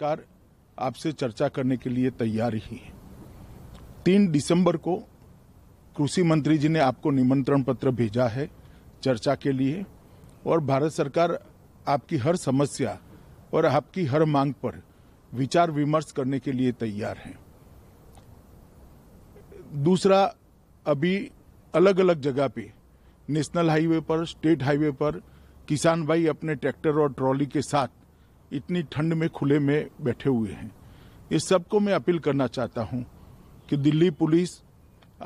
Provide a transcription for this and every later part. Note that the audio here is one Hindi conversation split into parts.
सरकार आपसे चर्चा करने के लिए तैयार ही है तीन दिसंबर को कृषि मंत्री जी ने आपको निमंत्रण पत्र भेजा है चर्चा के लिए और भारत सरकार आपकी हर समस्या और आपकी हर मांग पर विचार विमर्श करने के लिए तैयार है दूसरा अभी अलग अलग जगह पे नेशनल हाईवे पर स्टेट हाईवे पर किसान भाई अपने ट्रैक्टर और ट्रॉली के साथ इतनी ठंड में खुले में बैठे हुए हैं इस सबको मैं अपील करना चाहता हूं कि दिल्ली पुलिस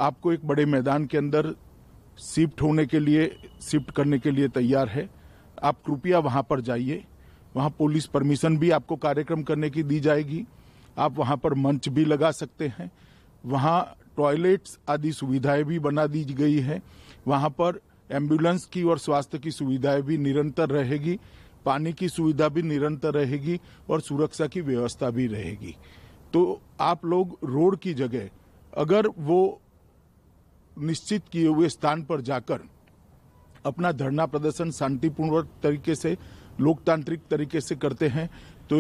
आपको एक बड़े मैदान के अंदर शिफ्ट होने के लिए शिफ्ट करने के लिए तैयार है आप कृपया वहां पर जाइए वहां पुलिस परमिशन भी आपको कार्यक्रम करने की दी जाएगी आप वहां पर मंच भी लगा सकते हैं वहां टॉयलेट्स आदि सुविधाएं भी बना दी गई है वहां पर एम्बुलेंस की और स्वास्थ्य की सुविधाएं भी निरंतर रहेगी पानी की सुविधा भी निरंतर रहेगी और सुरक्षा की व्यवस्था भी रहेगी तो आप लोग रोड की जगह अगर वो निश्चित किए हुए स्थान पर जाकर अपना धरना प्रदर्शन शांतिपूर्ण तरीके से लोकतांत्रिक तरीके से करते हैं तो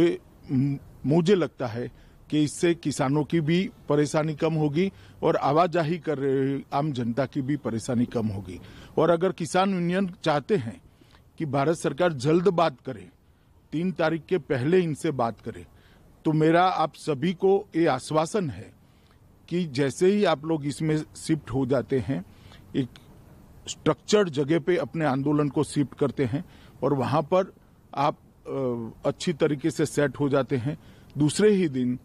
मुझे लगता है कि इससे किसानों की भी परेशानी कम होगी और आवाजाही कर रहे आम जनता की भी परेशानी कम होगी और अगर किसान यूनियन चाहते हैं कि भारत सरकार जल्द बात करे तीन तारीख के पहले इनसे बात करे तो मेरा आप सभी को ये आश्वासन है कि जैसे ही आप लोग इसमें शिफ्ट हो जाते हैं एक स्ट्रक्चर्ड जगह पे अपने आंदोलन को शिफ्ट करते हैं और वहां पर आप अच्छी तरीके से सेट हो जाते हैं दूसरे ही दिन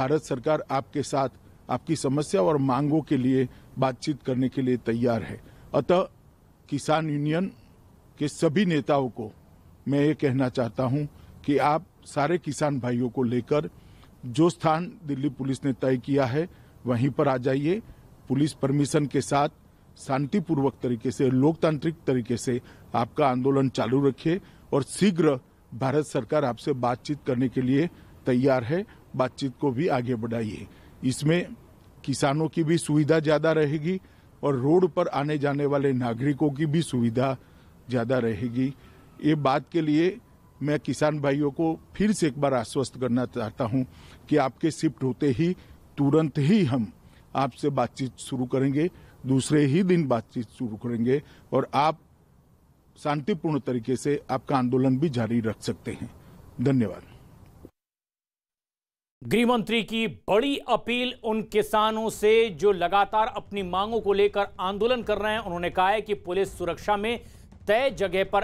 भारत सरकार आपके साथ आपकी समस्या और मांगों के लिए बातचीत करने के लिए तैयार है अतः किसान यूनियन कि सभी नेताओं को मैं ये कहना चाहता हूं कि आप सारे किसान भाइयों को लेकर जो स्थान दिल्ली पुलिस ने तय किया है वहीं पर आ जाइए पुलिस परमिशन के साथ शांतिपूर्वक तरीके से लोकतांत्रिक तरीके से आपका आंदोलन चालू रखिए और शीघ्र भारत सरकार आपसे बातचीत करने के लिए तैयार है बातचीत को भी आगे बढ़ाइए इसमें किसानों की भी सुविधा ज़्यादा रहेगी और रोड पर आने जाने वाले नागरिकों की भी सुविधा ज़्यादा रहेगी ये बात के लिए मैं किसान भाइयों को फिर से एक बार आश्वस्त करना चाहता हूँ कि आपके शिफ्ट होते ही तुरंत ही हम आपसे बातचीत शुरू करेंगे दूसरे ही दिन बातचीत शुरू करेंगे और आप शांतिपूर्ण तरीके से आपका आंदोलन भी जारी रख सकते हैं धन्यवाद गृह मंत्री की बड़ी अपील उन किसानों से जो लगातार अपनी मांगों को लेकर आंदोलन कर रहे हैं उन्होंने कहा है कि पुलिस सुरक्षा में तय जगह पर